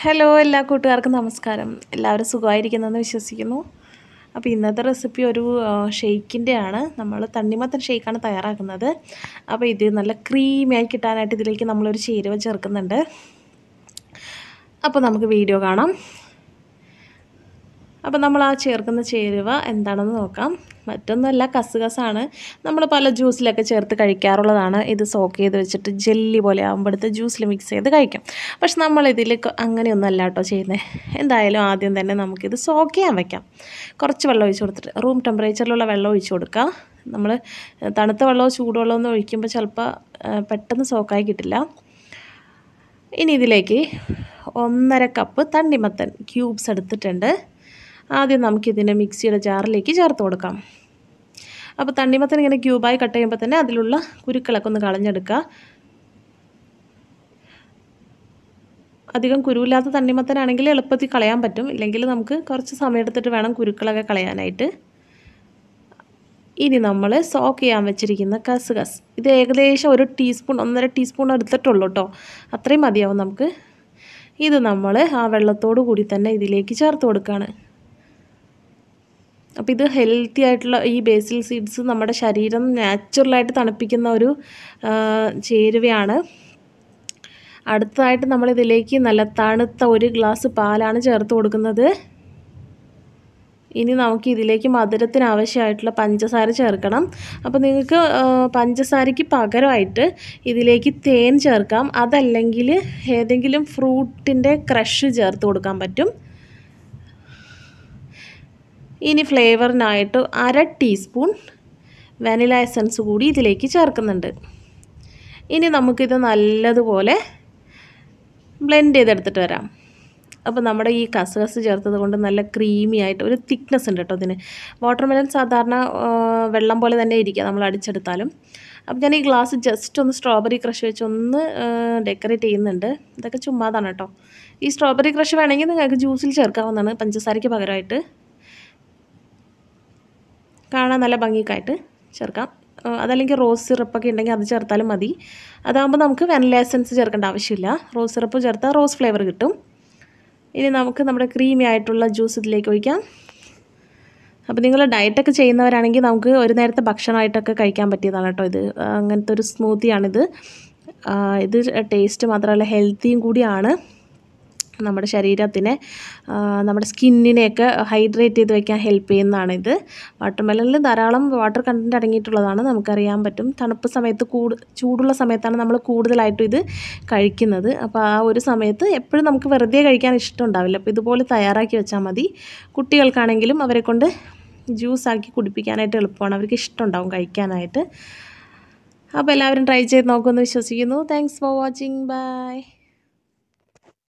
hello എല്ലാ കൂട്ടുകാർക്കും നമസ്കാരം എല്ലാവരും സുഖമായിരിക്കുന്നതെന്ന് വിശ്വസിക്കുന്നു അപ്പോൾ ഇന്നത്തെ റെസിപ്പി ഒരു ഷെയ്ക്കിൻ്റെ ആണ് നമ്മൾ തണ്ണിമത്തൻ ഷെയ്ക്കാണ് തയ്യാറാക്കുന്നത് അപ്പോൾ ഇത് നല്ല ക്രീമിയായി കിട്ടാനായിട്ട് ഇതിലേക്ക് നമ്മളൊരു ചേരുവ ചേർക്കുന്നുണ്ട് അപ്പോൾ നമുക്ക് വീഡിയോ കാണാം അപ്പോൾ നമ്മൾ ആ ചേർക്കുന്ന ചേരുവ എന്താണെന്ന് നോക്കാം മറ്റൊന്നുമല്ല കസുകസാണ് നമ്മൾ പല ജ്യൂസിലൊക്കെ ചേർത്ത് കഴിക്കാറുള്ളതാണ് ഇത് സോക്ക് ചെയ്ത് വെച്ചിട്ട് ജെല്ലി പോലെ ആകുമ്പോഴത്തെ ജ്യൂസിൽ മിക്സ് ചെയ്ത് കഴിക്കും പക്ഷെ നമ്മളിതിൽ അങ്ങനെയൊന്നും അല്ല കേട്ടോ ചെയ്യുന്നത് എന്തായാലും ആദ്യം തന്നെ നമുക്കിത് സോക്ക് ചെയ്യാൻ വയ്ക്കാം കുറച്ച് വെള്ളം ഒഴിച്ച് കൊടുത്തിട്ട് റൂം ടെമ്പറേച്ചറിലുള്ള വെള്ളം ഒഴിച്ച് കൊടുക്കുക നമ്മൾ തണുത്ത വെള്ളമോ ചൂടുവെള്ളമോ ഒന്നും ഒഴിക്കുമ്പോൾ ചിലപ്പോൾ പെട്ടെന്ന് സോക്കായി കിട്ടില്ല ഇനി ഇതിലേക്ക് ഒന്നര കപ്പ് തണ്ണിമത്തൻ ക്യൂബ്സ് എടുത്തിട്ടുണ്ട് ആദ്യം നമുക്കിതിൻ്റെ മിക്സിയുടെ ജാറിലേക്ക് ചേർത്ത് കൊടുക്കാം അപ്പോൾ തണ്ണിമത്തൻ ഇങ്ങനെ ക്യൂബായി കട്ട് ചെയ്യുമ്പോൾ തന്നെ അതിലുള്ള കുരുക്കളൊക്കെ ഒന്ന് കളഞ്ഞെടുക്കുക അധികം കുരുവില്ലാത്ത തണ്ണിമത്തനാണെങ്കിൽ എളുപ്പത്തിൽ കളയാൻ പറ്റും ഇല്ലെങ്കിൽ നമുക്ക് കുറച്ച് സമയമെടുത്തിട്ട് വേണം കുരുക്കളൊക്കെ കളയാനായിട്ട് ഇനി നമ്മൾ സോക്ക് ചെയ്യാൻ വെച്ചിരിക്കുന്ന കസ് ഇത് ഏകദേശം ഒരു ടീസ്പൂൺ ഒന്നര ടീസ്പൂൺ എടുത്തിട്ടുള്ളൂ കേട്ടോ അത്രയും മതിയാവും നമുക്ക് ഇത് നമ്മൾ ആ വെള്ളത്തോടു കൂടി തന്നെ ഇതിലേക്ക് ചേർത്ത് കൊടുക്കുകയാണ് അപ്പോൾ ഇത് ഹെൽത്തി ആയിട്ടുള്ള ഈ ബേസിൽ സീഡ്സ് നമ്മുടെ ശരീരം നാച്ചുറലായിട്ട് തണുപ്പിക്കുന്ന ഒരു ചേരുവയാണ് അടുത്തതായിട്ട് നമ്മളിതിലേക്ക് നല്ല തണുത്ത ഒരു ഗ്ലാസ് പാലാണ് ചേർത്ത് കൊടുക്കുന്നത് ഇനി നമുക്ക് ഇതിലേക്ക് മധുരത്തിന് ആവശ്യമായിട്ടുള്ള പഞ്ചസാര ചേർക്കണം അപ്പോൾ നിങ്ങൾക്ക് പഞ്ചസാരയ്ക്ക് പകരമായിട്ട് ഇതിലേക്ക് തേൻ ചേർക്കാം അതല്ലെങ്കിൽ ഏതെങ്കിലും ഫ്രൂട്ടിൻ്റെ ക്രഷ് ചേർത്ത് കൊടുക്കാൻ പറ്റും ഇനി ഫ്ലേവറിനായിട്ട് അര ടീസ്പൂൺ വാനില എസൻസ് കൂടി ഇതിലേക്ക് ചേർക്കുന്നുണ്ട് ഇനി നമുക്കിത് നല്ലതുപോലെ ബ്ലെൻഡ് ചെയ്തെടുത്തിട്ട് വരാം അപ്പോൾ നമ്മുടെ ഈ കസുകസ് ചേർത്തത് കൊണ്ട് നല്ല ക്രീമി ആയിട്ട് ഒരു തിക്നെസ് ഉണ്ട് കേട്ടോ ഇതിന് മെലൺ സാധാരണ വെള്ളം പോലെ തന്നെ ഇരിക്കുക നമ്മൾ അടിച്ചെടുത്താലും അപ്പോൾ ഞാൻ ഈ ഗ്ലാസ് ജസ്റ്റ് ഒന്ന് സ്ട്രോബെറി ക്രഷ് വെച്ച് ഒന്ന് ഡെക്കറേറ്റ് ചെയ്യുന്നുണ്ട് ഇതൊക്കെ ചുമ്മാതാണ് കേട്ടോ ഈ സ്ട്രോബെറി ക്രഷ് വേണമെങ്കിൽ നിങ്ങൾക്ക് ജ്യൂസിൽ ചേർക്കാവുന്നതാണ് പഞ്ചസാരയ്ക്ക് പകരമായിട്ട് കാണാൻ നല്ല ഭംഗിക്കായിട്ട് ചേർക്കാം അതല്ലെങ്കിൽ റോസ് സിറപ്പൊക്കെ ഉണ്ടെങ്കിൽ അത് ചേർത്താലും മതി അതാകുമ്പോൾ നമുക്ക് വെനില എസൻസ് ചേർക്കേണ്ട ആവശ്യമില്ല റോസ് സിറപ്പ് ചേർത്താൽ റോസ് ഫ്ലേവർ കിട്ടും ഇനി നമുക്ക് നമ്മുടെ ക്രീമി ആയിട്ടുള്ള ജ്യൂസ് ഇതിലേക്ക് ഒഴിക്കാം അപ്പോൾ നിങ്ങൾ ഡയറ്റൊക്കെ ചെയ്യുന്നവരാണെങ്കിൽ നമുക്ക് ഒരു നേരത്തെ ഭക്ഷണമായിട്ടൊക്കെ കഴിക്കാൻ പറ്റിയതാണ് കേട്ടോ ഇത് അങ്ങനത്തെ ഒരു സ്മൂത്തിയാണിത് ഇത് ടേസ്റ്റ് മാത്രമല്ല ഹെൽത്തിയും കൂടിയാണ് നമ്മുടെ ശരീരത്തിനെ നമ്മുടെ സ്കിന്നിനെയൊക്കെ ഹൈഡ്രേറ്റ് ചെയ്ത് വയ്ക്കാൻ ഹെൽപ്പ് ചെയ്യുന്നതാണിത് മെലനിൽ ധാരാളം വാട്ടർ കണ്ടൻറ്റ് അടങ്ങിയിട്ടുള്ളതാണ് നമുക്കറിയാൻ പറ്റും തണുപ്പ് സമയത്ത് കൂടു ചൂടുള്ള സമയത്താണ് നമ്മൾ കൂടുതലായിട്ടും ഇത് കഴിക്കുന്നത് അപ്പോൾ ആ ഒരു സമയത്ത് എപ്പോഴും നമുക്ക് വെറുതെ കഴിക്കാൻ ഇഷ്ടമുണ്ടാവില്ല അപ്പോൾ ഇതുപോലെ തയ്യാറാക്കി വെച്ചാൽ മതി കുട്ടികൾക്കാണെങ്കിലും അവരെ കൊണ്ട് ജ്യൂസാക്കി കുടിപ്പിക്കാനായിട്ട് എളുപ്പമാണ് അവർക്ക് ഇഷ്ടമുണ്ടാവും കഴിക്കാനായിട്ട് അപ്പോൾ എല്ലാവരും ട്രൈ ചെയ്ത് നോക്കുമെന്ന് വിശ്വസിക്കുന്നു താങ്ക്സ് ഫോർ വാച്ചിങ് ബൈ